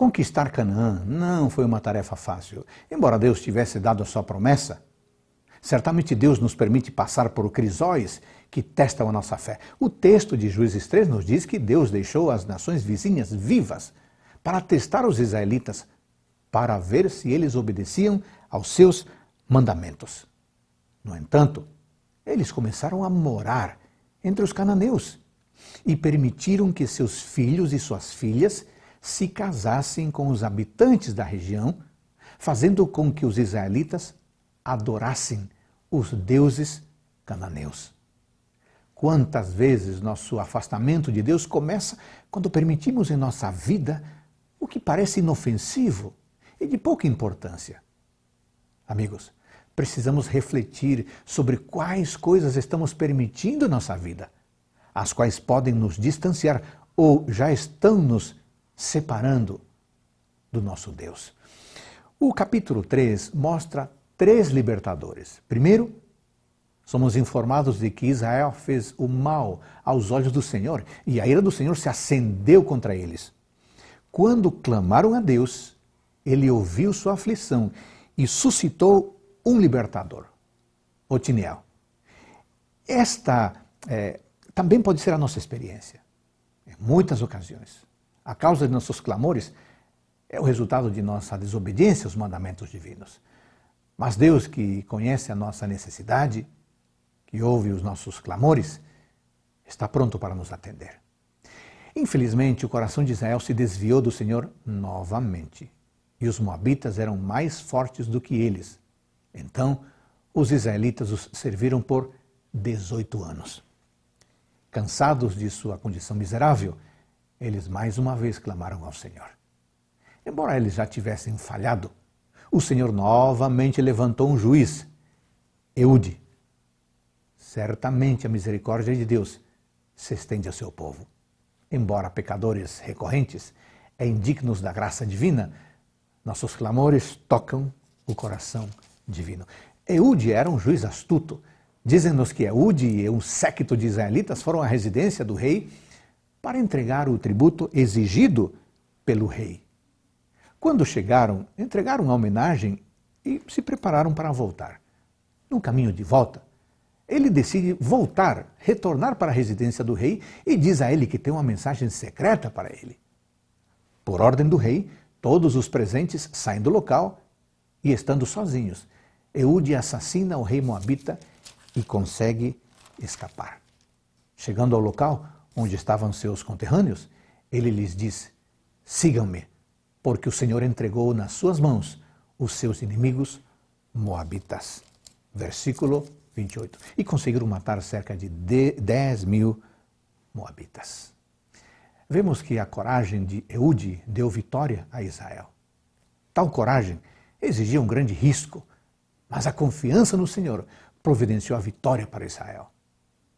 Conquistar Canaã não foi uma tarefa fácil. Embora Deus tivesse dado a sua promessa, certamente Deus nos permite passar por crisóis que testam a nossa fé. O texto de Juízes 3 nos diz que Deus deixou as nações vizinhas vivas para testar os israelitas, para ver se eles obedeciam aos seus mandamentos. No entanto, eles começaram a morar entre os cananeus e permitiram que seus filhos e suas filhas se casassem com os habitantes da região, fazendo com que os israelitas adorassem os deuses cananeus. Quantas vezes nosso afastamento de Deus começa quando permitimos em nossa vida o que parece inofensivo e de pouca importância. Amigos, precisamos refletir sobre quais coisas estamos permitindo em nossa vida, as quais podem nos distanciar ou já estão nos separando do nosso Deus. O capítulo 3 mostra três libertadores. Primeiro, somos informados de que Israel fez o mal aos olhos do Senhor e a ira do Senhor se acendeu contra eles. Quando clamaram a Deus, ele ouviu sua aflição e suscitou um libertador, Otiniel. Esta é, também pode ser a nossa experiência, em muitas ocasiões. A causa de nossos clamores é o resultado de nossa desobediência aos mandamentos divinos. Mas Deus, que conhece a nossa necessidade, que ouve os nossos clamores, está pronto para nos atender. Infelizmente, o coração de Israel se desviou do Senhor novamente, e os moabitas eram mais fortes do que eles. Então, os israelitas os serviram por 18 anos. Cansados de sua condição miserável, eles mais uma vez clamaram ao Senhor. Embora eles já tivessem falhado, o Senhor novamente levantou um juiz, Eude. Certamente a misericórdia de Deus se estende ao seu povo. Embora pecadores recorrentes e indignos da graça divina, nossos clamores tocam o coração divino. Eude era um juiz astuto. Dizem-nos que Eude e um séquito de israelitas foram à residência do rei para entregar o tributo exigido pelo rei. Quando chegaram, entregaram a homenagem e se prepararam para voltar. No caminho de volta, ele decide voltar, retornar para a residência do rei e diz a ele que tem uma mensagem secreta para ele. Por ordem do rei, todos os presentes saem do local e, estando sozinhos, Eude assassina o rei Moabita e consegue escapar. Chegando ao local, onde estavam seus conterrâneos, ele lhes disse: Sigam-me, porque o Senhor entregou nas suas mãos os seus inimigos moabitas. Versículo 28. E conseguiram matar cerca de 10 mil moabitas. Vemos que a coragem de Eude deu vitória a Israel. Tal coragem exigia um grande risco, mas a confiança no Senhor providenciou a vitória para Israel.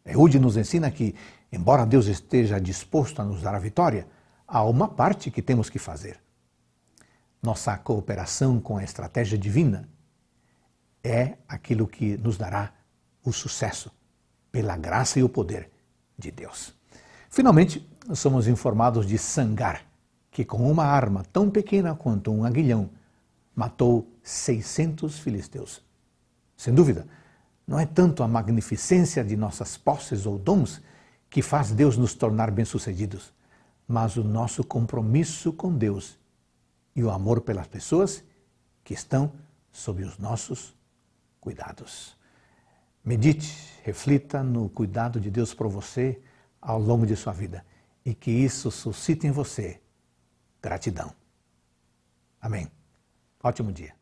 Eude nos ensina que Embora Deus esteja disposto a nos dar a vitória, há uma parte que temos que fazer. Nossa cooperação com a estratégia divina é aquilo que nos dará o sucesso, pela graça e o poder de Deus. Finalmente, somos informados de Sangar, que com uma arma tão pequena quanto um aguilhão, matou 600 filisteus. Sem dúvida, não é tanto a magnificência de nossas posses ou dons que faz Deus nos tornar bem-sucedidos, mas o nosso compromisso com Deus e o amor pelas pessoas que estão sob os nossos cuidados. Medite, reflita no cuidado de Deus por você ao longo de sua vida e que isso suscite em você gratidão. Amém. Ótimo dia.